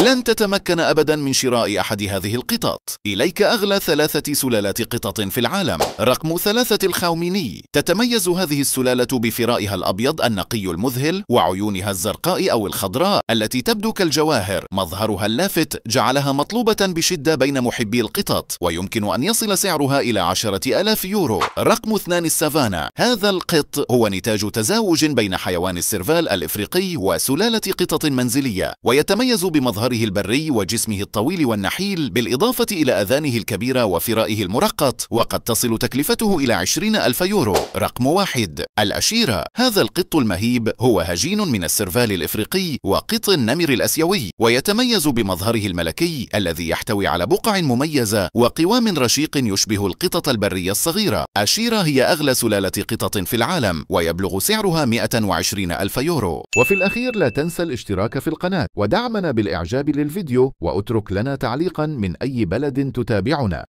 لن تتمكن أبدا من شراء أحد هذه القطط إليك أغلى ثلاثة سلالات قطط في العالم رقم ثلاثة الخاوميني تتميز هذه السلالة بفرائها الأبيض النقي المذهل وعيونها الزرقاء أو الخضراء التي تبدو كالجواهر مظهرها اللافت جعلها مطلوبة بشدة بين محبي القطط ويمكن أن يصل سعرها إلى عشرة ألاف يورو رقم اثنان السافانا هذا القط هو نتاج تزاوج بين حيوان السرفال الإفريقي وسلالة قطط منزلية ويتميز بمظهر منظره البري وجسمه الطويل والنحيل بالإضافة إلى أذانه الكبيرة وفرائه المرقط وقد تصل تكلفته إلى 20 ألف يورو رقم واحد الأشيرة هذا القط المهيب هو هجين من السرفال الإفريقي وقط النمر الأسيوي ويتميز بمظهره الملكي الذي يحتوي على بقع مميزة وقوام رشيق يشبه القطط البرية الصغيرة أشيرة هي أغلى سلالة قطط في العالم ويبلغ سعرها 120 ألف يورو وفي الأخير لا تنسى الاشتراك في القناة ودعمنا بالإعجاب الإعجاب للفيديو وأترك لنا تعليقا من أي بلد تتابعنا